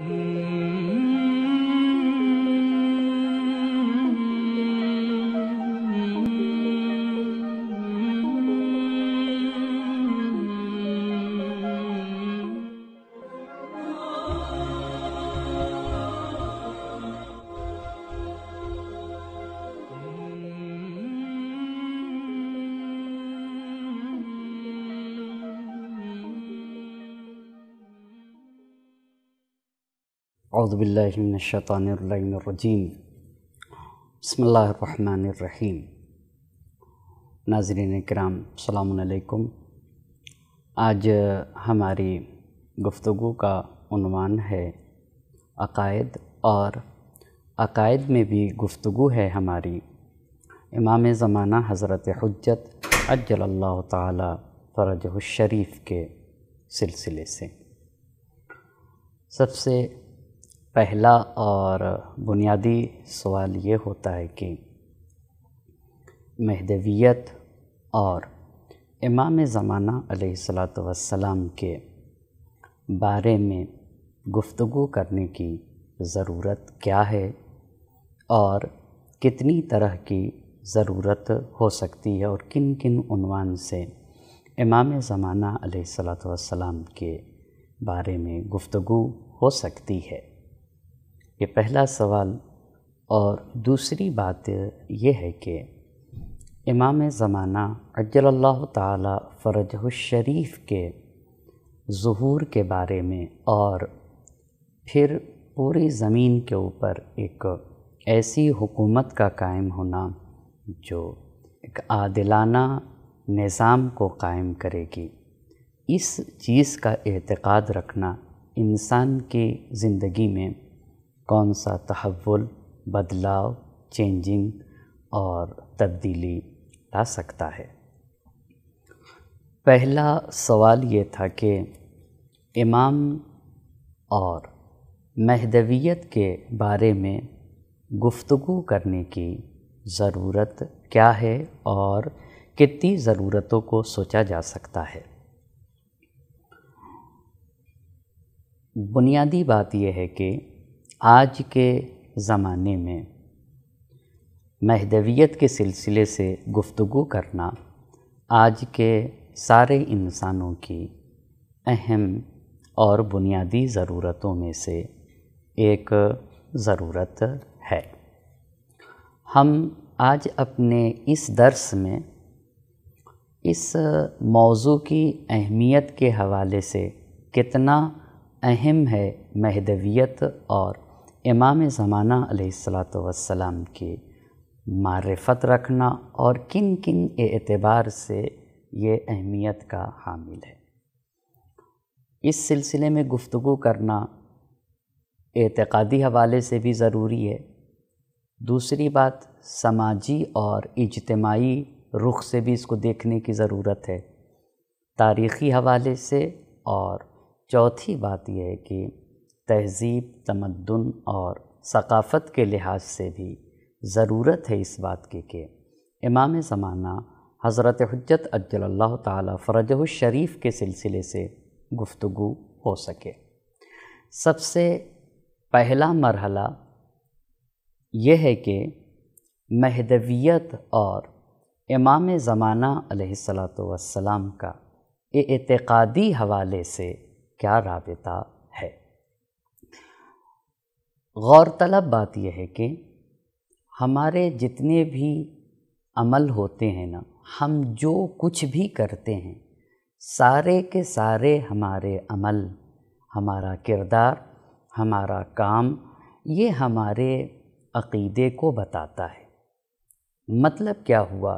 嗯。अज़बिल्लिनशानरजीम बसमीम नाजरन कराम अलकुम आज हमारी गुफ्तु का उनवान है अकायद और अकायद में भी गुफ्तु है हमारी इमाम ज़माना हज़रत हजत अज्जल्ला तरजह के सिलसिले से सबसे पहला और बुनियादी सवाल ये होता है कि महदवियत और इमाम ज़माना सलाम के बारे में गुफ्तु करने की ज़रूरत क्या है और कितनी तरह की ज़रूरत हो सकती है और किन किन उनवान से इमाम ज़माना सलाम के बारे में गुफ्तगु हो सकती है ये पहला सवाल और दूसरी बात यह है कि इमाम ज़माना अजल्ला ताली के ظहूर के बारे में और फिर पूरी ज़मीन के ऊपर एक ऐसी हुकूमत का कायम होना जो एक आदिलाना निज़ाम को कायम करेगी इस चीज़ का एतक़ाद रखना इंसान की ज़िंदगी में कौन सा तहवुल बदलाव चेंजिंग और तब्दीली ला सकता है पहला सवाल ये था कि इमाम और महदवियत के बारे में गुफ्तु करने की ज़रूरत क्या है और कितनी ज़रूरतों को सोचा जा सकता है बुनियादी बात यह है कि आज के ज़माने में महदवियत के सिलसिले से गुफ्तु करना आज के सारे इंसानों की अहम और बुनियादी ज़रूरतों में से एक ज़रूरत है हम आज अपने इस दर्स में इस मौजू की अहमियत के हवाले से कितना अहम है महदवियत और इमाम ज़माना सलाम की मारफत रखना और किन किन एतबार से ये अहमियत का हामिल है इस सिलसिले में गुफ्तु करना एतक़ादी हवाले से भी ज़रूरी है दूसरी बात समाजी और इजतमाही रुख से भी इसको देखने की ज़रूरत है तारीख़ी हवाले से और चौथी बात यह है कि तहज़ीब तमद्दन और सकाफ़त के लिहाज से भी ज़रूरत है इस बात की कि इमाम ज़माना हज़रत हजत अज्जल तरज शरीफ़ के सिलसिले से गुफ्तु हो सके सबसे पहला मरहला यह है कि महदवियत और इमाम ज़माना सलात का एतक़ादी हवाले से क्या रबता गौरतलब बात यह है कि हमारे जितने भी अमल होते हैं ना हम जो कुछ भी करते हैं सारे के सारे हमारे अमल हमारा किरदार हमारा काम ये हमारे अकीदे को बताता है मतलब क्या हुआ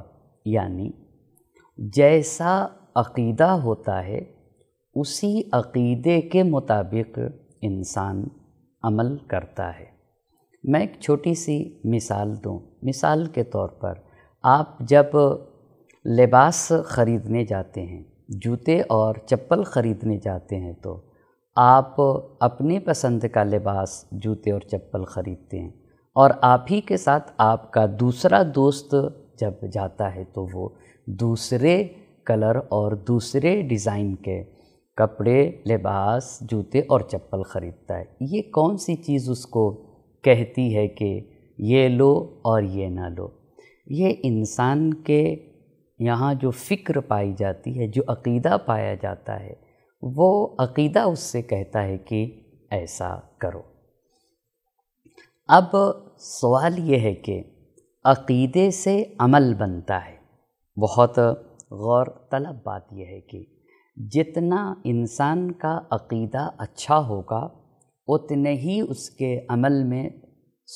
यानी जैसा अकीदा होता है उसी अकीदे के मुताबिक इंसान अमल करता है मैं एक छोटी सी मिसाल दूँ मिसाल के तौर पर आप जब लिबास ख़रीदने जाते हैं जूते और चप्पल ख़रीदने जाते हैं तो आप अपने पसंद का लिबास जूते और चप्पल ख़रीदते हैं और आप ही के साथ आपका दूसरा दोस्त जब जाता है तो वो दूसरे कलर और दूसरे डिज़ाइन के कपड़े लिबास जूते और चप्पल ख़रीदता है ये कौन सी चीज़ उसको कहती है कि ये लो और ये ना लो ये इंसान के यहाँ जो फ़िक्र पाई जाती है जो अकीदा पाया जाता है वो अकीदा उससे कहता है कि ऐसा करो अब सवाल ये है कि अकीदे से अमल बनता है बहुत गौर तलब बात यह है कि जितना इंसान का अकीदा अच्छा होगा उतने ही उसके अमल में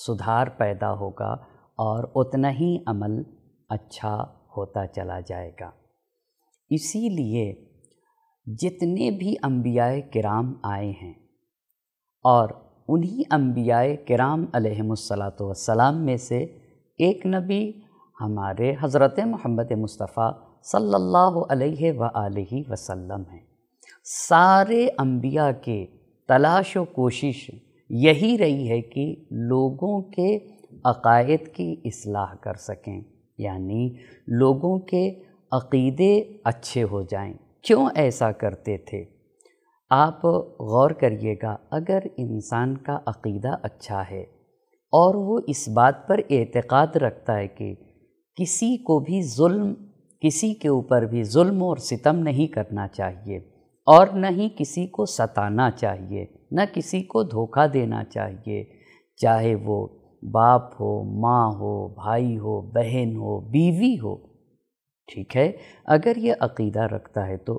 सुधार पैदा होगा और उतना ही अमल अच्छा होता चला जाएगा इसीलिए जितने भी अम्बिया कराम आए हैं और उन्हीं अम्बिया कराम सलाम में से एक नबी हमारे हज़रत मोहम्मद मुस्तफ़ा सल्लल्लाहु अलैहि व आलिहि वसल्लम हैं सारे अम्बिया के तलाश व कोशिश यही रही है कि लोगों के अकायद की असलाह कर सकें यानी लोगों के अकीदे अच्छे हो जाएं क्यों ऐसा करते थे आप गौर करिएगा अगर इंसान का अकीदा अच्छा है और वो इस बात पर एतक़ाद रखता है कि किसी को भी जुल्म किसी के ऊपर भी जुल्म और सितम नहीं करना चाहिए और न ही किसी को सताना चाहिए न किसी को धोखा देना चाहिए चाहे वो बाप हो माँ हो भाई हो बहन हो बीवी हो ठीक है अगर ये अकीदा रखता है तो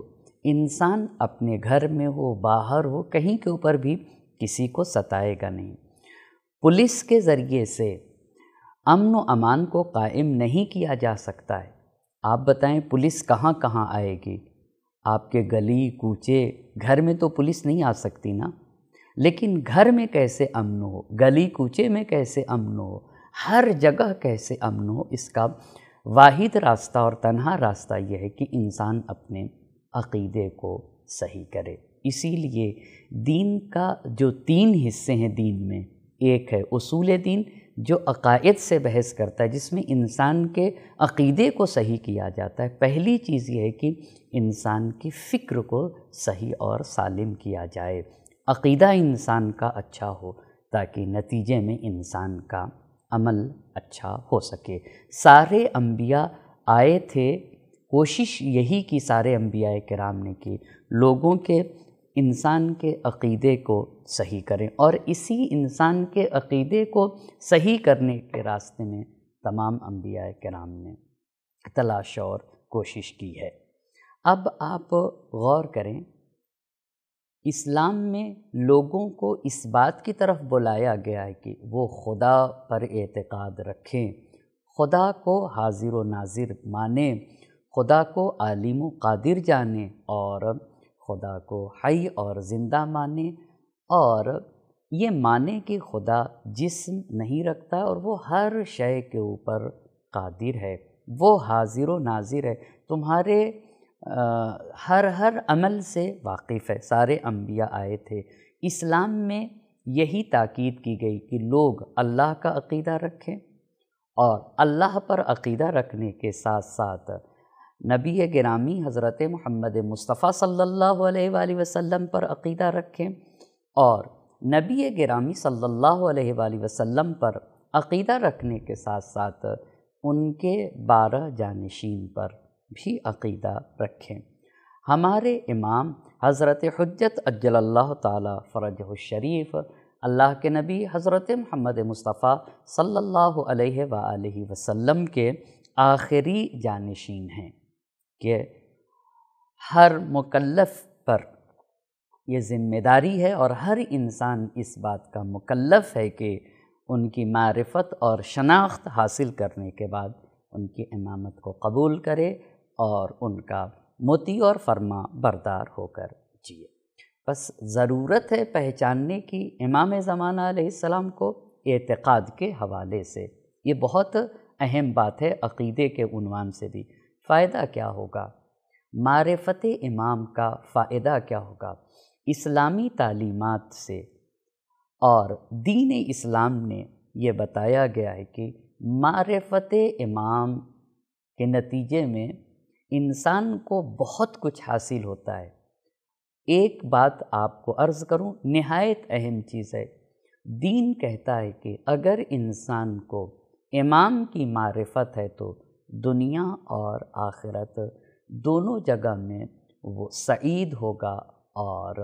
इंसान अपने घर में हो बाहर हो कहीं के ऊपर भी किसी को सताएगा नहीं पुलिस के ज़रिए से अमन व अमान को कायम नहीं किया जा सकता है आप बताएं पुलिस कहाँ कहाँ आएगी आपके गली कूचे घर में तो पुलिस नहीं आ सकती ना लेकिन घर में कैसे अमन हो गली कूचे में कैसे अमन हो हर जगह कैसे अमन हो इसका वाहिद रास्ता और तनहा रास्ता यह है कि इंसान अपने अकीदे को सही करे इसीलिए दीन का जो तीन हिस्से हैं दीन में एक है उसूल दीन जो अकायद से बहस करता है जिसमें इंसान के अकीदे को सही किया जाता है पहली चीज़ यह है कि इंसान की फ़िक्र को सही और सालिम किया जाए अकीदा इंसान का अच्छा हो ताकि नतीजे में इंसान का अमल अच्छा हो सके सारे अम्बिया आए थे कोशिश यही कि सारे अम्बिया कराम ने की लोगों के इंसान के अकीदे को सही करें और इसी इंसान के अकीदे को सही करने के रास्ते में तमाम अम्बिया कराम ने तलाश और कोशिश की है अब आप गौर करें इस्लाम में लोगों को इस बात की तरफ बुलाया गया है कि वो खुदा पर एतक़ाद रखें खुदा को हाजिर व नाजिर माने खुदा को आलिम व कादिर जाने और खुदा को हई और ज़िंदा माने और ये माने कि खुदा जिस्म नहीं रखता और वो हर शय के ऊपर कादिर है वो हाजिर व नाजिर है तुम्हारे आ, हर हर अमल से वाकिफ़ है सारे अम्बिया आए थे इस्लाम में यही ताक़ीद की गई कि लोग अल्लाह का अकीदा रखें और अल्लाह पर अकीदा रखने के साथ साथ नबी ग्रामी हज़रत महमद मुस्तफ़ा सल्ला वसम पर अकीदा रखें और नबी ग्रामी सल्ला वसम पर अकीदा रखने के साथ साथ उनके बारह जानशीन पर भी अकीदा रखें हमारे इमाम हज़रत हजत अज्जल्ला तरज शरीफ़ अल्लाह के नबी हज़रत महमद मुस्तफ़ा सल्ला वसम के आखिरी जानशीन हैं कि हर मुकल्लफ पर यह ज़िम्मेदारी है और हर इंसान इस बात का मुकल्लफ है कि उनकी मारफत और शनाख्त हासिल करने के बाद उनकी इमामत को कबूल करे और उनका मोती और फरमा बरदार होकर जिए बस ज़रूरत है पहचानने की इमाम ज़माना को एतक़ाद के हवाले से ये बहुत अहम बात है अक़ीदे के उनवान से भी फ़ायदा क्या होगा मारफत इमाम का फ़ायदा क्या होगा इस्लामी तालीमत से और दीन इस्लाम ने यह बताया गया है कि मारफत इमाम के नतीजे में इंसान को बहुत कुछ हासिल होता है एक बात आपको अर्ज़ करूं नहायत अहम चीज़ है दीन कहता है कि अगर इंसान को इमाम की मारफत है तो दुनिया और आखिरत दोनों जगह में वो सईद होगा और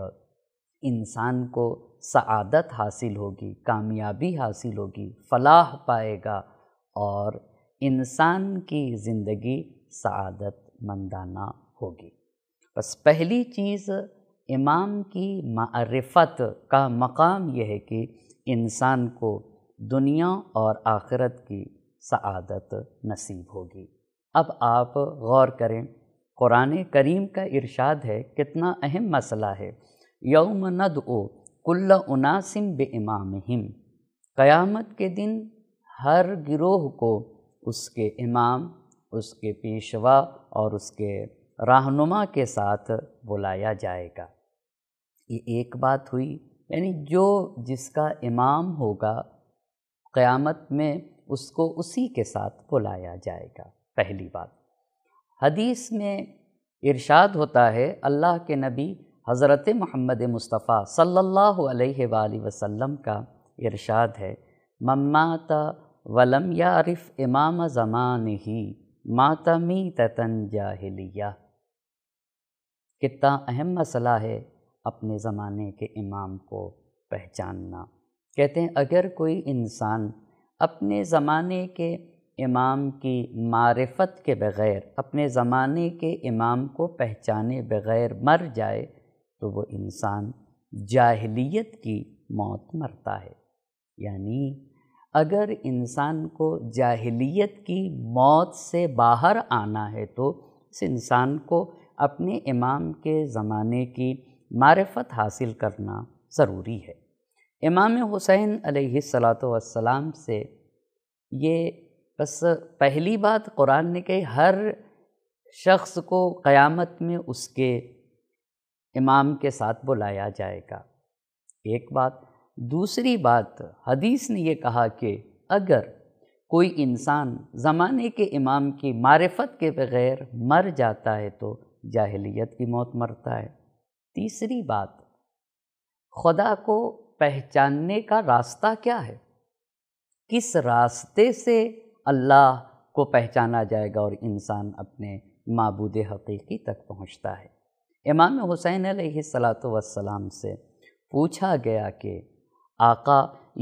इंसान को सआदत हासिल होगी कामयाबी हासिल होगी फलाह पाएगा और इंसान की ज़िंदगी सआदत मंदाना होगी बस पहली चीज़ इमाम की मारफत का मकाम यह है कि इंसान को दुनिया और आखिरत की सआदत नसीब होगी अब आप गौर करें कुरान करीम का इरशाद है कितना अहम मसला है यौम नद ओ कुल्ल उनासिम बे इमाम क़यामत के दिन हर गिरोह को उसके इमाम उसके पेशवा और उसके रहनुमा के साथ बुलाया जाएगा ये एक बात हुई यानी जो जिसका इमाम होगा क़यामत में उसको उसी के साथ बुलाया जाएगा पहली बात हदीस में इरशाद होता है अल्लाह के नबी हज़रत मोहम्मद मुस्तफ़ा सल्लल्लाहु अलैहि वसल्लम का इरशाद है ममाता वलम यारिफ इमाम ज़मान ही माता मी तन जाहिलिया कितना अहम मसला है अपने ज़माने के इमाम को पहचानना कहते हैं अगर कोई इंसान अपने ज़माने के इमाम की मारफत के बग़ैर अपने ज़माने के इमाम को पहचाने बग़ैर मर जाए तो वो इंसान जाहलीत की मौत मरता है यानी अगर इंसान को जाहलीत की मौत से बाहर आना है तो इस इंसान को अपने इमाम के ज़माने की मारफत हासिल करना ज़रूरी है इमाम हुसैन अलैहिस्सलाम से ये बस पहली बात कुरान ने कही हर शख्स को क़यामत में उसके इमाम के साथ बुलाया जाएगा एक बात दूसरी बात हदीस ने यह कहा कि अगर कोई इंसान ज़माने के इमाम की मारफत के बग़ैर मर जाता है तो जाहलीत की मौत मरता है तीसरी बात खुदा को पहचानने का रास्ता क्या है किस रास्ते से अल्लाह को पहचाना जाएगा और इंसान अपने मबूद हकीकी तक पहुंचता है इमाम हुसैन सलात वसलाम से पूछा गया कि आका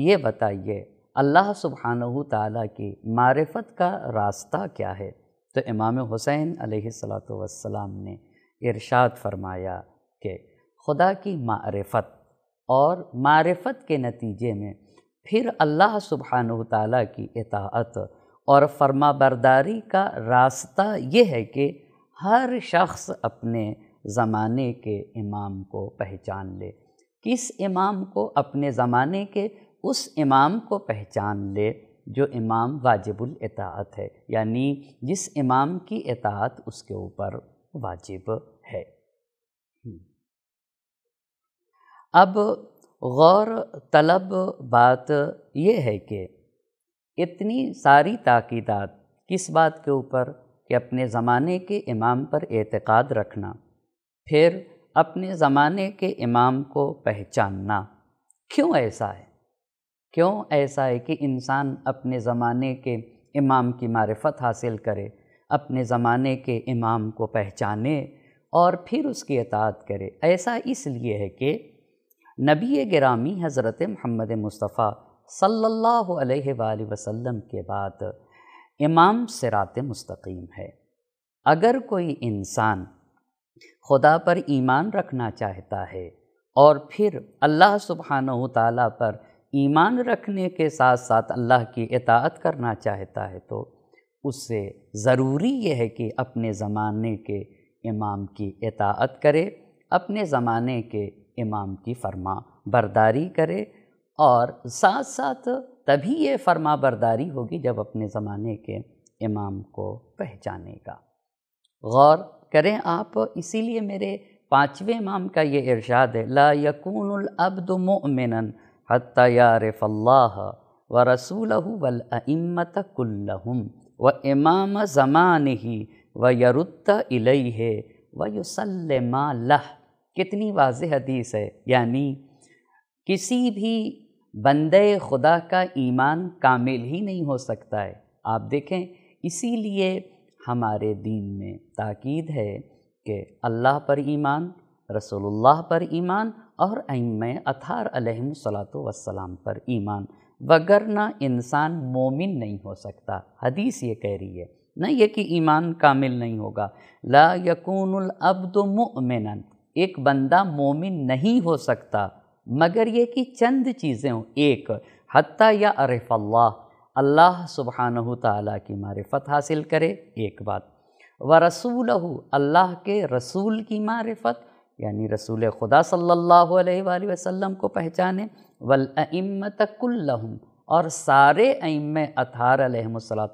ये बताइए अल्लाह सुबहान ताला की मारफत का रास्ता क्या है तो इमाम हुसैन सलात वसलाम ने इरशाद फरमाया कि खुदा की मारफत और मारफत के नतीजे में फिर अल्लाह सुबहान ताली की इतात और फर्मा बरदारी का रास्ता ये है कि हर शख्स अपने ज़माने के इमाम को पहचान ले किस इमाम को अपने ज़माने के उस इमाम को पहचान ले जो इमाम वाजिबुल इतात है यानी जिस इमाम की इतात उसके ऊपर वाजिब अब गौर तलब बात यह है कि इतनी सारी ताक़ीदात किस बात के ऊपर कि अपने ज़माने के इमाम पर एतक़ाद रखना फिर अपने ज़माने के इमाम को पहचानना क्यों ऐसा है क्यों ऐसा है कि इंसान अपने ज़माने के इमाम की मारफत हासिल करे अपने ज़माने के इमाम को पहचाने और फिर उसकी अतात करे ऐसा इसलिए है कि नबी ग्रामी हज़रत महमद मुस्तफ़ा सल्लल्लाहु अलैहि वसल्लम के बाद इमाम सिरात मुस्तकीम है अगर कोई इंसान खुदा पर ईमान रखना चाहता है और फिर अल्लाह सुबहान तला पर ईमान रखने के साथ साथ अल्लाह की इतात करना चाहता है तो उससे ज़रूरी यह है कि अपने ज़माने के इमाम की इतात करे अपने ज़माने के इमाम की फर्मा बरदारी करे और साथ साथ तभी ये फर्मा बरदारी होगी जब अपने ज़माने के इमाम को पहचानेगा गौर करें आप इसीलिए मेरे पाँचवें इमाम का ये इरशाद है ला यकून अब्द मोमिन व रसूल वलअमत कुल्लहम व इमाम ज़मान ही व यरुत इलह व युसलमा लह कितनी वाज हदीस है यानी किसी भी बंदे खुदा का ईमान कामिल ही नहीं हो सकता है आप देखें इसीलिए हमारे दीन में ताकीद है कि अल्लाह पर ईमान रसोल्ला पर ईमान और अम अथार सलात वसलाम पर ईमान वगरना इंसान मोमिन नहीं हो सकता हदीस ये कह रही है न ये कि ईमान कामिल नहीं होगा ला यकून अब्दुमिन एक बंदा मोमिन नहीं हो सकता मगर ये कि चंद चीज़ें हों एक हत्ता या अरफ़ अल्लाह अल्लाह सुबहानहु ताला की मारिफत हासिल करे एक बात व रसूल अल्लाह के रसूल की मारिफत यानी रसूल खुदा सल्लल्लाहु अलैहि वसल्लम को पहचाने वल अम्मत और सारे अम अतार अलहमसलात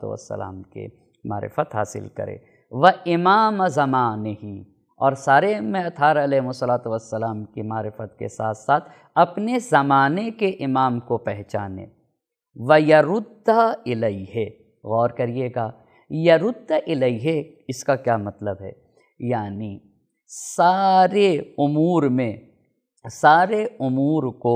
के मारिफत हासिल करे व इमाम ज़मान ही और सारे में अथार अलैहिस्सलाम की मारफत के साथ साथ अपने ज़माने के इमाम को पहचाने व यरुद्ध इलैहे गौर करिएगा यरुद्ध इलैहे इसका क्या मतलब है यानी सारे उमूर में सारे उमूर को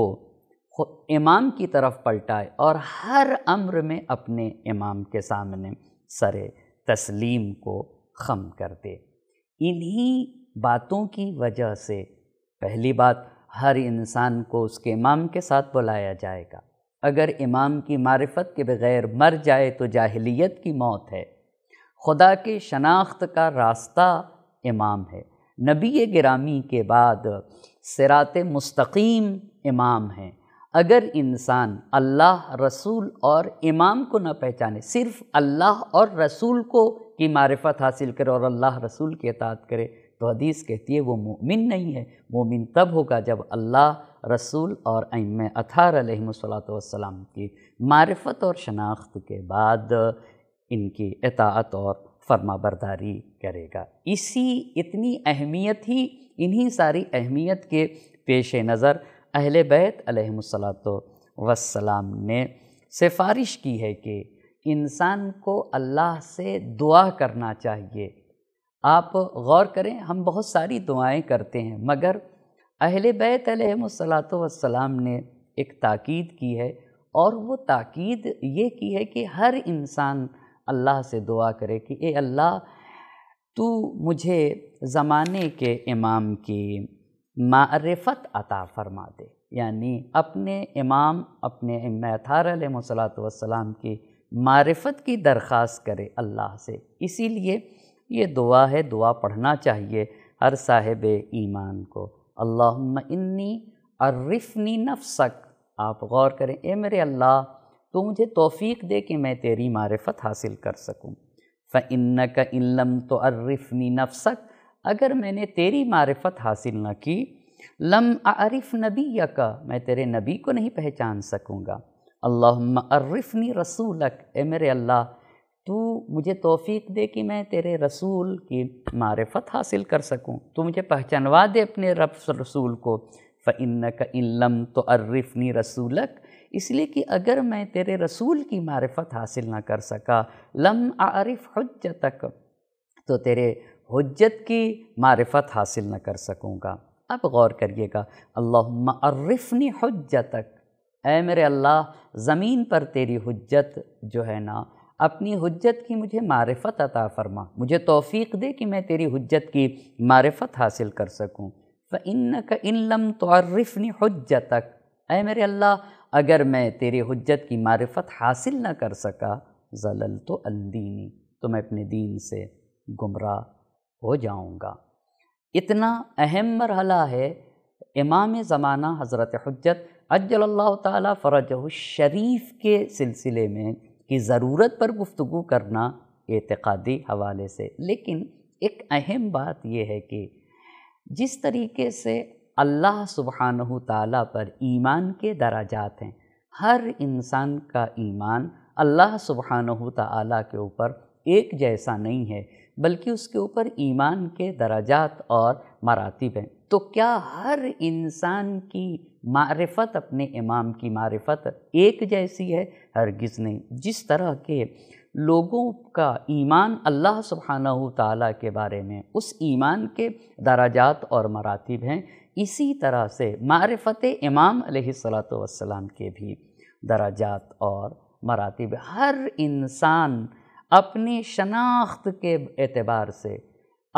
इमाम की तरफ पलटाए और हर अम्र में अपने इमाम के सामने सरे तस्लीम को खम कर दे इन्हीं बातों की वजह से पहली बात हर इंसान को उसके इमाम के साथ बुलाया जाएगा अगर इमाम की मारफत के बग़ैर मर जाए तो जाहिलियत की मौत है खुदा के शनाख्त का रास्ता इमाम है नबी गिरामी के बाद सिरात मुस्तकीम इमाम हैं अगर इंसान अल्लाह रसूल और इमाम को ना पहचाने सिर्फ अल्लाह और रसूल को की मारफत हासिल करे और अल्लाह रसूल की अतात करे तो हदीस कहती है वो मोमिन नहीं है मोमिन तब होगा जब अल्लाह रसूल और अम अथार सलाम की मारफत और शनाख्त के बाद इनकी अतात और फर्मा बरदारी करेगा इसी इतनी अहमियत ही इन्हीं सारी अहमियत के पेश नज़र अहल बैत अलहमसलात वसलाम ने सिफारिश की है कि इंसान को अल्लाह से दुआ करना चाहिए आप गौर करें हम बहुत सारी दुआएं करते हैं मगर अहल बैत अलहमसलात वसलाम ने एक ताक़द की है और वो ताक़ीद ये की है कि हर इंसान अल्लाह से दुआ करे कि ए अल्लाह तू मुझे ज़माने के इमाम की मारफत अता फरमा दे यानी अपने इमाम अपने इमार वसलाम की मारफत की दरख्वास करे अल्लाह से इसीलिए ये दुआ है दुआ पढ़ना चाहिए हर साहिब ईमान को अल्लाह नफसक आप गौर करें ए मेरे अल्लाह तो मुझे तोफ़ी दे कि मैं तेरी मारफत हासिल कर सकूँ फ़ का इलम तो अर्रफ़नी नफसक अगर मैंने तेरी मारिफत हासिल न की लम आरिफ नबी का मैं तेरे नबी को नहीं पहचान सकूँगा अल्लाह रसूलक ए मेरे अल्लाह तू मुझे तोफ़ी दे कि मैं तेरे रसूल की मारफत हासिल कर सकूँ तो मुझे पहचानवा दे अपने रब रसूल को फ़िन का इलम तो अर्रफ़नी रसूलक इसलिए कि अगर मैं तेरे रसूल की मारफत हासिल ना कर सका लम आरिफ हज तक तो तेरे हजत की मारफत हासिल न कर सकूँगा अब गौर करिएगा अल्लाफ़नी तक ए मेरे अल्लाह ज़मीन पर तेरी हजत जो है ना अपनी हजत की मुझे मारफत अता फ़रमा मुझे तोफ़ी दे कि मैं तेरी हजत की मारफत हासिल कर सकूँ फ़ इन का इलम तोरफ़नी हजतक ए मेरे अल्लाह अगर मैं तेरी हजत की मारफत हासिल न कर सका जलल तो अंदीनी तो मैं अपने दीन से गुमराह हो जाऊँगा इतना अहम मरहला है इमाम ज़माना हज़रत हजत अज्जल्ला ताली फ़रज शरीफ के सिलसिले में की ज़रूरत पर गुफ्तु करना एतक़ादी हवाले से लेकिन एक अहम बात यह है कि जिस तरीके से अल्लाह सुबहान ताला पर ईमान के दराजात हैं हर इंसान का ईमान अल्लाह सुबहान ताला के ऊपर एक जैसा नहीं है बल्कि उसके ऊपर ईमान के दराजात और मरातब हैं तो क्या हर इंसान की मारफत अपने इमाम की मारफत एक जैसी है हरगिज़ नहीं जिस तरह के लोगों का ईमान अल्लाह सुबहाना ताला के बारे में उस ईमान के दराजात और मरातब हैं इसी तरह से मारफत इमाम सलात वसलाम के भी दराजात और मरातब हर इंसान अपनी शनाख्त के एतबार से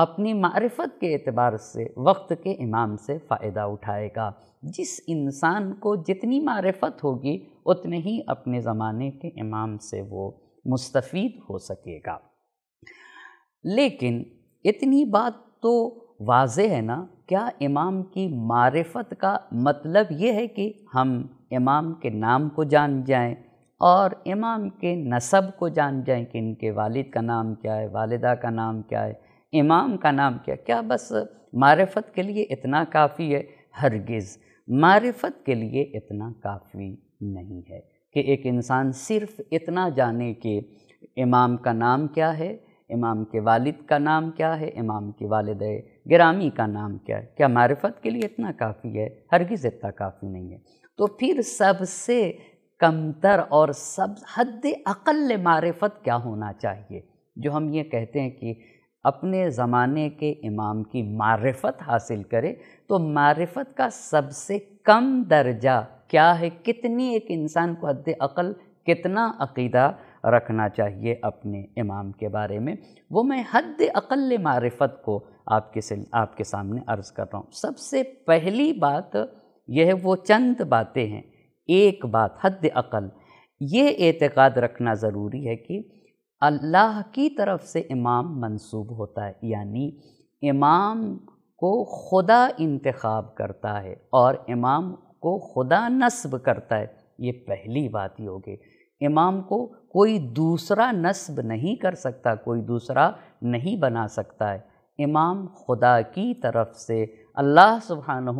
अपनी मारफत के एतबार से वक्त के इमाम से फ़ायदा उठाएगा जिस इंसान को जितनी मारफत होगी उतने ही अपने ज़माने के इमाम से वो मुस्तफ़ हो सकेगा लेकिन इतनी बात तो वाज है ना क्या इमाम की मारफत का मतलब ये है कि हम इमाम के नाम को जान जाएं और इमाम के नसब को जान जाएं कि इनके वालिद का नाम क्या है वालदा का नाम क्या है इमाम का नाम क्या क्या बस मारफत के लिए इतना काफ़ी है हरगिज़ मारफत के लिए इतना काफ़ी नहीं है कि एक इंसान सिर्फ इतना जाने कि इमाम का नाम क्या है इमाम के वालिद का नाम क्या है इमाम की वालद ग्रामी का नाम क्या है क्या मारफत के लिए इतना काफ़ी है हरगिज़ इतना काफ़ी नहीं है तो फिर सबसे कमतर और सब हद अकल मारफत क्या होना चाहिए जो हम ये कहते हैं कि अपने ज़माने के इमाम की मारफत हासिल करें तो मारफत का सबसे कम दर्जा क्या है कितनी एक इंसान को हद अकल कितना अकीदा रखना चाहिए अपने इमाम के बारे में वो मैं हद अकल मारफत को आपके से आपके सामने अर्ज़ कर रहा हूँ सबसे पहली बात यह वो चंद बातें हैं एक बात हद अकल ये एतक़ाद रखना ज़रूरी है कि अल्लाह की तरफ से इमाम मंसूब होता है यानी इमाम को खुदा इंतखब करता है और इमाम को खुदा नस्ब करता है ये पहली बात ही होगी इमाम को कोई दूसरा नस्ब नहीं कर सकता कोई दूसरा नहीं बना सकता है इमाम खुदा की तरफ से अल्लाह सुबहान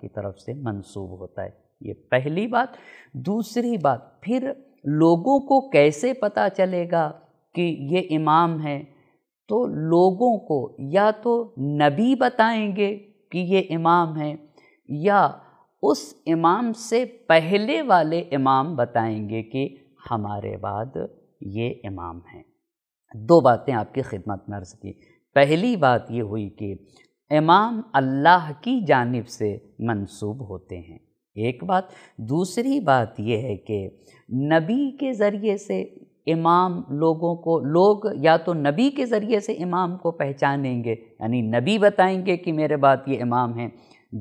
की तरफ से मंसूब होता है ये पहली बात दूसरी बात फिर लोगों को कैसे पता चलेगा कि ये इमाम है तो लोगों को या तो नबी बताएंगे कि ये इमाम है या उस इमाम से पहले वाले इमाम बताएंगे कि हमारे बाद ये इमाम है दो बातें आपकी खिदमत में अर्ज़ की पहली बात ये हुई कि इमाम अल्लाह की जानब से मंसूब होते हैं एक बात दूसरी बात यह है कि नबी के ज़रिए से इमाम लोगों को लोग या तो नबी के ज़रिए से इमाम को पहचानेंगे यानी नबी बताएंगे कि मेरे बात ये इमाम हैं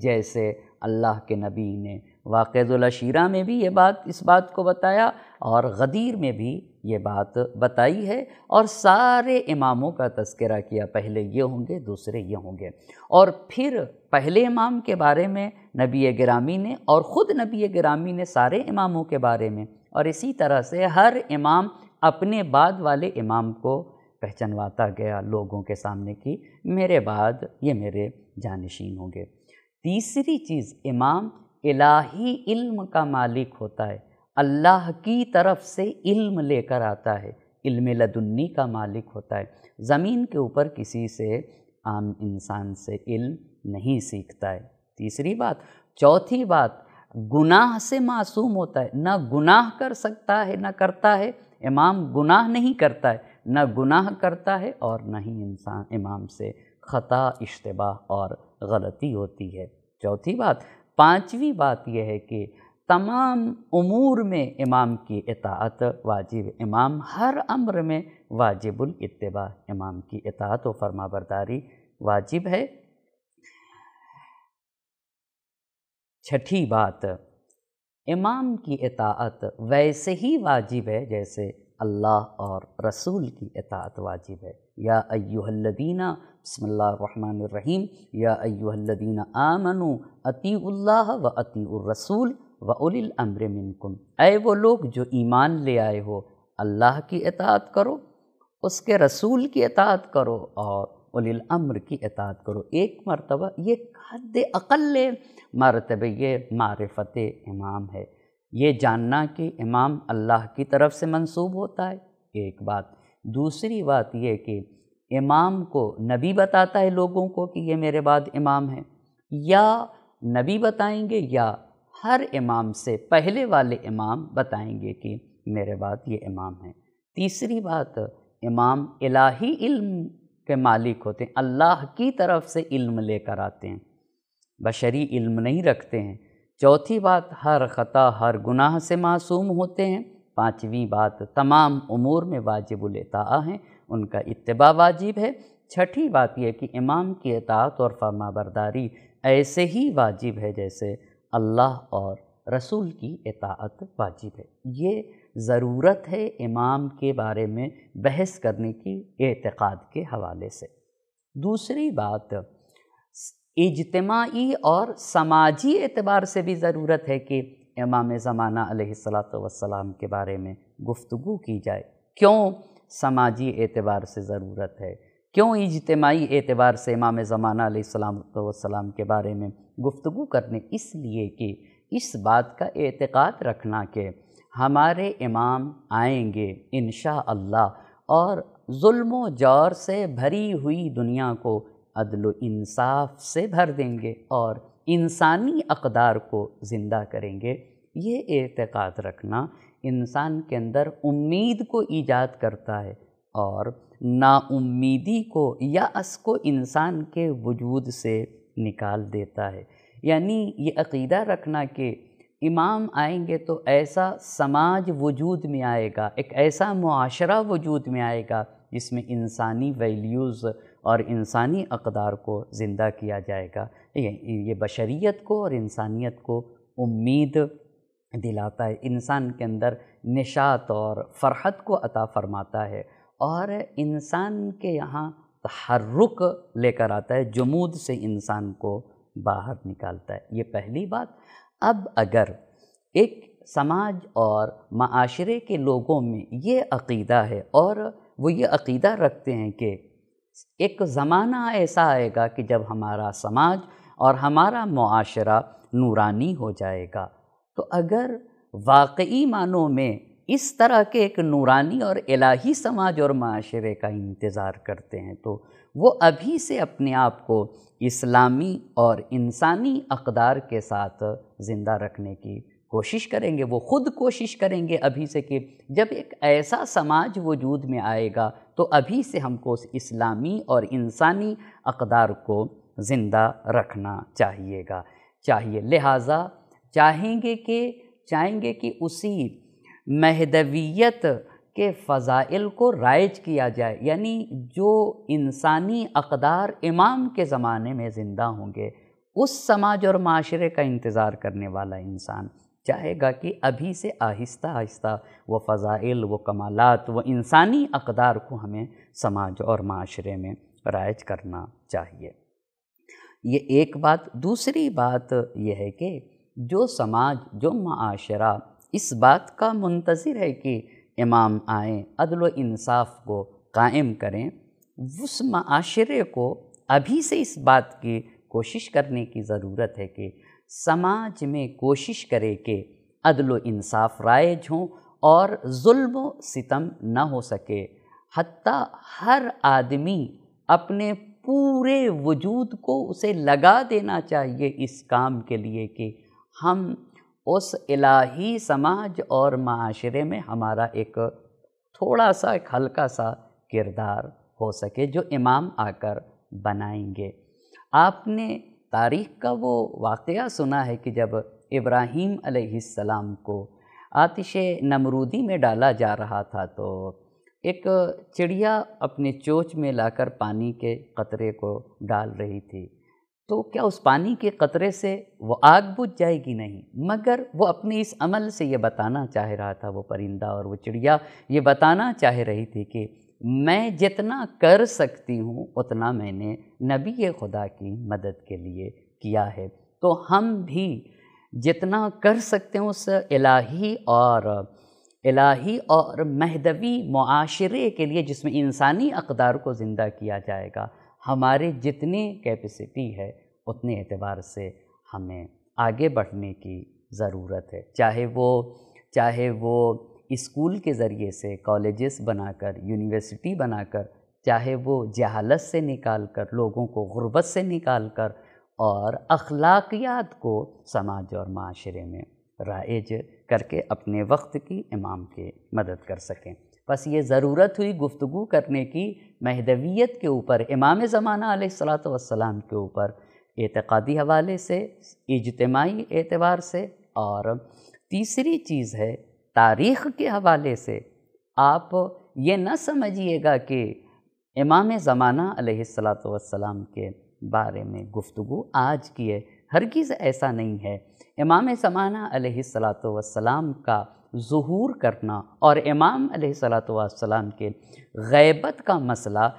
जैसे अल्लाह के नबी ने वाक़ुलशीरा में भी ये बात इस बात को बताया और गदीर में भी ये बात बताई है और सारे इमामों का तस्करा किया पहले ये होंगे दूसरे ये होंगे और फिर पहले इमाम के बारे में नबी ग्रामी ने और ख़ुद नबी ग्रामी ने सारे इमामों के बारे में और इसी तरह से हर इमाम अपने बाद वाले इमाम को पहचानवाता गया लोगों के सामने कि मेरे बाद ये मेरे जानशीन होंगे तीसरी चीज़ इमाम इलाही इल्म का मालिक होता है अल्लाह की तरफ से इल्म लेकर आता है इल्म लदुन्नी का मालिक होता है ज़मीन के ऊपर किसी से आम इंसान से इल्म नहीं सीखता है तीसरी बात चौथी बात गुनाह से मासूम होता है ना गुनाह कर सकता है ना करता है इमाम गुनाह नहीं करता है ना गुनाह करता है और ना ही इंसान इमाम से ख़ता इश्तबा और गलती होती है चौथी बात पांचवी बात यह है कि तमाम उमूर में इमाम की इतात वाजिब इमाम हर अम्र में वाजिबुल इत्तबा इमाम की इतात व फरमाबरदारी बरदारी वाजिब है छठी बात इमाम की इतात वैसे ही वाजिब है जैसे अल्लाह और रसूल की इतात वाजिब है या अयुहल्लदीना बसमीम या अयुहल्लदीना आमनु अतीउल्लाह व अतीरसूल व उलमर मिनकुम अय वो लोग जो ईमान ले आए हो अल्लाह की इतात करो उसके रसूल की इतात करो और अम्र की इतात करो एक मरतबा ये हद अकल मरतब ये मारफत इमाम है ये जानना कि इमाम अल्लाह की तरफ से मंसूब होता है एक बात दूसरी बात यह कि इमाम को नबी बताता है लोगों को कि ये मेरे बाद इमाम है या नबी बताएंगे या हर इमाम से पहले वाले इमाम बताएंगे कि मेरे बाद ये इमाम है तीसरी बात इमाम इलाही इल्म के मालिक होते हैं अल्लाह की तरफ से इल्म लेकर आते हैं बशरी इल्म नहीं रखते हैं चौथी बात हर ख़ता हर गुनाह से मासूम होते हैं पाँचवीं बात तमाम उमूर में वाजिब उलता हैं उनका इतबा वाजिब है छठी बात यह कि इमाम की अतात और फरमाबरदारी ऐसे ही वाजिब है जैसे अल्लाह और रसूल की इतात वाजिब है ये ज़रूरत है इमाम के बारे में बहस करने की एतक़ाद के हवाले से दूसरी बात इजतमाही और समाजी एतबार से भी ज़रूरत है कि इमाम ज़माना सलाम के बारे में गुफ्तु की जाए क्यों समाजी एतबार से ज़रूरत है क्यों इजतमाही एतबार से इमाम ज़माना सलाम के बारे में गुफ्तु करने इसलिए कि इस बात का एतक़ाद रखना कि हमारे इमाम आएंगे इन अल्लाह और जुल्म जौर से भरी हुई दुनिया को अदल इंसाफ से भर देंगे और इंसानी अकदार को ज़िंदा करेंगे ये एतक़ाद रखना इंसान के अंदर उम्मीद को ईजाद करता है और नाउमीदी को या अस को इंसान के वजूद से निकाल देता है यानी ये अकीदा रखना कि इमाम आएंगे तो ऐसा समाज वजूद में आएगा एक ऐसा मुआशरा वजूद में आएगा जिसमें इंसानी वैल्यूज़ और इंसानी अकदार को ज़िंदा किया जाएगा ठीक है ये बशरीत को और इंसानियत को उम्मीद दिलाता है इंसान के अंदर निशात और फ़रहत को अता फ़रमाता है और इंसान के यहाँ तहरुक लेकर आता है जमूद से इंसान को बाहर निकालता है ये पहली बात अब अगर एक समाज और माशरे के लोगों में ये अकीदा है और वो ये अकीदा रखते हैं कि एक ज़माना ऐसा आएगा कि जब हमारा समाज और हमारा माशरा नूरानी हो जाएगा तो अगर वाकई मानों में इस तरह के एक नूरानी और इलाही समाज और माशरे का इंतज़ार करते हैं तो वो अभी से अपने आप को इस्लामी और इंसानी अकदार के साथ ज़िंदा रखने की कोशिश करेंगे वो ख़ुद कोशिश करेंगे अभी से कि जब एक ऐसा समाज वजूद में आएगा तो अभी से हमको उस इस्लामी और इंसानी अकदार को ज़िंदा रखना चाहिएगा चाहिए लिहाजा चाहेंगे कि चाहेंगे कि उसी महदवियत के फ़ज़ाइल को राइज किया जाए यानी जो इंसानी अकदार इमाम के ज़माने में ज़िंदा होंगे उस समाज और माशरे का इंतज़ार करने वाला इंसान चाहेगा कि अभी से आहिस्ता आहिस्ता वो फ़ज़ाइल वो कमालत वो इंसानी अकदार को हमें समाज और माशरे में राइज करना चाहिए ये एक बात दूसरी बात यह है कि जो समाज जो माशरा इस बात का मुंतज़र है कि इमाम आएँ अदल इंसाफ को कायम करें उस माशरे को अभी से इस बात की कोशिश करने की ज़रूरत है कि समाज में कोशिश करे कि अदल इंसाफ राइज हों और जुल्म सितम ना हो सके हती हर आदमी अपने पूरे वजूद को उसे लगा देना चाहिए इस काम के लिए कि हम उस इलाही समाज और माशरे में हमारा एक थोड़ा सा एक हल्का सा किरदार हो सके जो इमाम आकर बनाएंगे आपने तारीख़ का वो वाक़ सुना है कि जब इब्राहीम अलैहिस्सलाम को आतिश नमरूदी में डाला जा रहा था तो एक चिड़िया अपने चोच में लाकर पानी के कतरे को डाल रही थी तो क्या उस पानी के कतरे से वो आग बुझ जाएगी नहीं मगर वो अपने इस अमल से ये बताना चाह रहा था वो परिंदा और वो चिड़िया ये बताना चाह रही थी कि मैं जितना कर सकती हूँ उतना मैंने नबी खुदा की मदद के लिए किया है तो हम भी जितना कर सकते हैं उस इलाही और इलाही और महदवी माशरे के लिए जिसमें इंसानी अकदार को ज़िंदा किया जाएगा हमारे जितनी कैपेसिटी है उतने एतबार से हमें आगे बढ़ने की ज़रूरत है चाहे वो चाहे वो स्कूल के ज़रिए से कॉलेजेस बनाकर यूनिवर्सिटी बनाकर चाहे वो जहालत से निकाल कर लोगों को ग़ुरबत से निकाल कर और अखलाकियात को समाज और माशरे में राइज करके अपने वक्त की इमाम के मदद कर सकें बस ये ज़रूरत हुई गुफ्तु करने की महदवियत के ऊपर इमाम ज़माना सलाम के ऊपर एतक़ादी हवाले से इजतमाही एतबार से और तीसरी चीज़ है तारीख़ के हवाले से आप ये न समझिएगा कि इमाम ज़माना सलाम के बारे में गुफ्तु आज की है हर चीज़ ऐसा नहीं है इमाम समाना सलाम का जहूर करना और इमाम सलाम के गैबत का मसला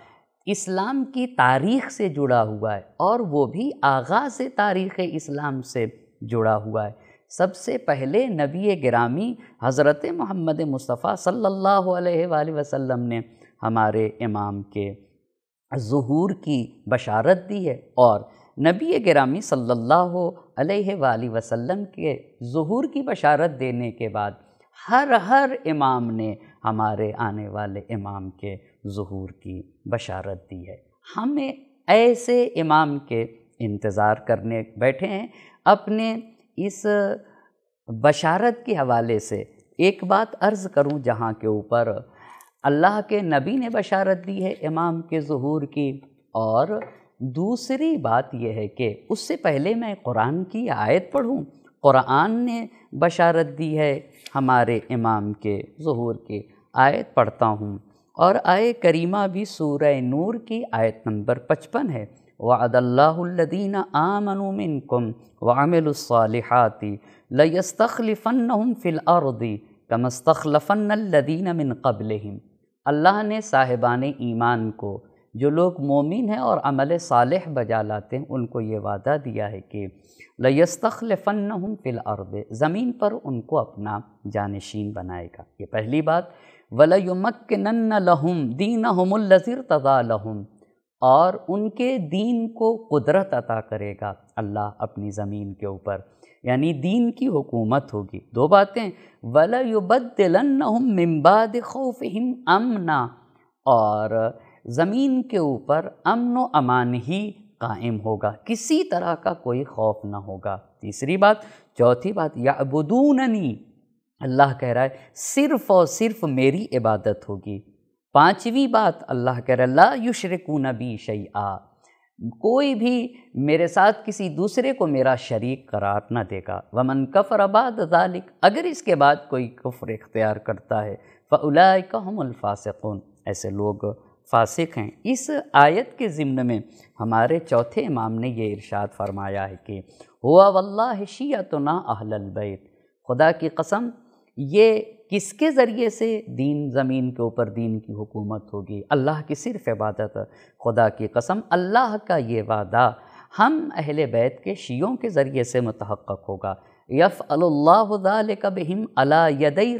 इस्लाम की तारीख़ से जुड़ा हुआ है और वो भी आगाज़ तारीख़ इस्लाम से जुड़ा हुआ है सबसे पहले नबी ग्रामी हज़रत महमद मुस्तफ़ा सल्ला वसम ने हमारे इमाम के ज़हूर की बशारत दी है और नबी गिरामी सल्लल्लाहु अलैहि वसल्लम के जहूर की बशारत देने के बाद हर हर इमाम ने हमारे आने वाले इमाम के जहूर की बशारत दी है हमें ऐसे इमाम के इंतज़ार करने बैठे हैं अपने इस बशारत के हवाले से एक बात अर्ज़ करूं जहां के ऊपर अल्लाह के नबी ने बशारत दी है इमाम के ज़हूर की और दूसरी बात यह है कि उससे पहले मैं कुरान की आयत पढ़ूँ कुरान ने बशारत दी है हमारे इमाम के जहूर के आयत पढ़ता हूँ और आय करीमा भी सूरह नूर की आयत नंबर पचपन है वादल्लादीन आमनुमिनकुम वामिलसालहाती लयस्तखलफ़न फ़िलआरदी कमस्तलफ़न लदीन मिन कबल अल्लाह ने साहिबान ईमान को जो लोग मोमिन हैं और अमल सालह बजा लाते हैं उनको ये वादा दिया है कि फ़न हम फिल अर्द ज़मीन पर उनको अपना जानशीन बनाएगा ये पहली बात नन्न लहम दीन हमलज़िर तदा लहम और उनके दीन को कुदरत अता करेगा अल्लाह अपनी ज़मीन के ऊपर यानी दीन की हुकूमत होगी दो बातें वलयुबदलम मिम्बाद खौफ़ अमना और ज़मीन के ऊपर अमन अमान ही कायम होगा किसी तरह का कोई खौफ ना होगा तीसरी बात चौथी बात या अबुदूननी अल्लाह कह रहा है सिर्फ़ और सिर्फ मेरी इबादत होगी पांचवी बात अल्लाह कह रहा ला युशरकू नबी शैया कोई भी मेरे साथ किसी दूसरे को मेरा शरीक करार ना देगा वमन कफ़र आबाद दालिक अगर इसके बाद कोई कुफ्र इख्तियार करता है फ़लाकमफ़ासकून ऐसे लोग फासिक हैं इस आयत के ज़िम्न में हमारे चौथे इमाम ने यह इरशाद फरमाया है कि हुआ तो ना अहलबैत खुदा की कसम ये किसके ज़रिए से दीन ज़मीन के ऊपर दीन की हुकूमत होगी अल्लाह की सिर्फ इबादत खुदा की कसम अल्लाह का ये वादा हम अहल बैत के शियों के ज़रिए से मतहक होगा यफ़ अल्लाह कबहिम अला यदई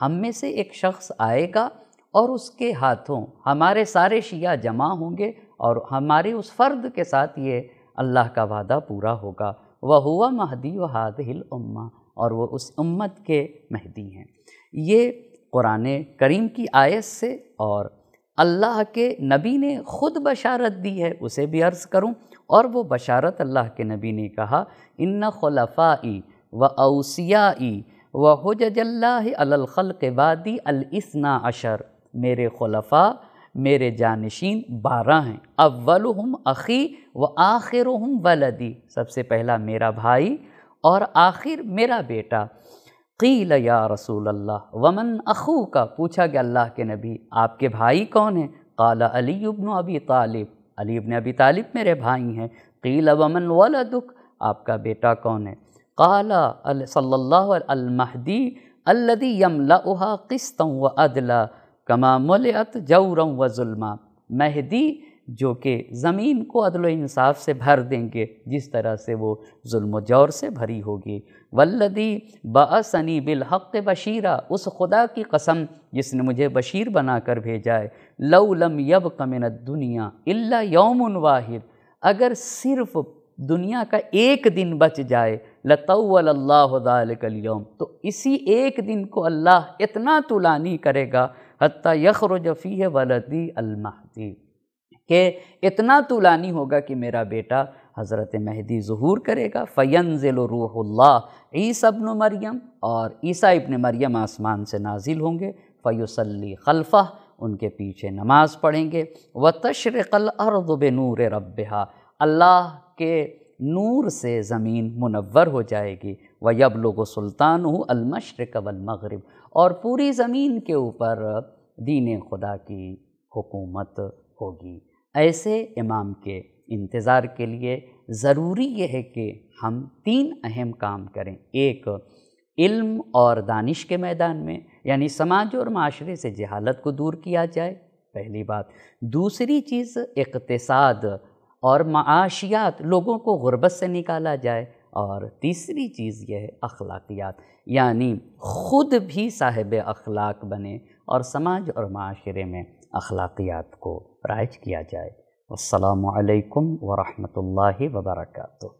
हम में से एक शख्स आएगा और उसके हाथों हमारे सारे शिया जमा होंगे और हमारे उस फ़र्द के साथ ये अल्लाह का वादा पूरा होगा वह हुआ महदी व हिल उम्मा और वो उस उम्मत के महदी हैं ये क़ुरान करीम की आयत से और अल्लाह के नबी ने ख़ुद बशारत दी है उसे भी अर्ज़ करूँ और वो बशारत अल्लाह के नबी ने कहा इन खलफ़ाई व अवसियाई व हजल्ला अलखल के वादी अलसना अशर मेरे खलफा मेरे जानशीन बारह हैं अव्वल हम अखी व आखिर हम वलदी सबसे पहला मेरा भाई और आखिर मेरा बेटा कील या रसूल अल्लाह वमन अखू का पूछा गया अल्लाह के नबी आपके भाई कौन हैं काला अली इब्न अबी तालिब अली इब्न अबी तालिब मेरे भाई हैं कील वमन वलदुक आपका बेटा कौन है काला सल्ला अलमहदी अल्लदी यमला उहा किस्त व अदला कमा मुलत जऊरम व जुल्मा महदी जो कि ज़मीन को अदल इंसाफ से भर देंगे जिस तरह से वो जुल्म जौर से भरी होगी वल्लदी बसनी बिलहक़ बशीरा उस खुदा की कसम जिसने मुझे बशीर बना कर भेजा है लम यब कमिन दुनिया इल्ला यौम वाहिद अगर सिर्फ़ दुनिया का एक दिन बच जाए लतवल्लाम तो इसी एक दिन को अल्लाह इतना तुलानी करेगा हती जफ़ी है वलदी अलमहदी के इतना तूलानी होगा कि मेरा बेटा हज़रत महदी जहूर करेगा फ़यनज़िल रूहल्ला ईसा मरियम और ईसा इबन मरियम आसमान से नाजिल होंगे फ़युसली खलफ़ा उनके पीछे नमाज़ पढ़ेंगे व कल अरदब नूर रब अल्लाह के नूर से ज़मीन मुनवर हो जाएगी व यब लोग सुल्तान हूँ अलमशरक वलमगरब और पूरी ज़मीन के ऊपर दीन खुदा की हुकूमत होगी ऐसे इमाम के इंतज़ार के लिए ज़रूरी यह है कि हम तीन अहम काम करें एक इल्म और दानिश के मैदान में यानी समाज और माशरे से जहालत को दूर किया जाए पहली बात दूसरी चीज़ इकतसाद और माशियात लोगों को गुरबत से निकाला जाए और तीसरी चीज़ यह है अखलाकियात यानी ख़ुद भी साहिब अखलाक बने और समाज और माशरे में अखलाकियात को राइज किया जाए असलकम वरहमल वर्का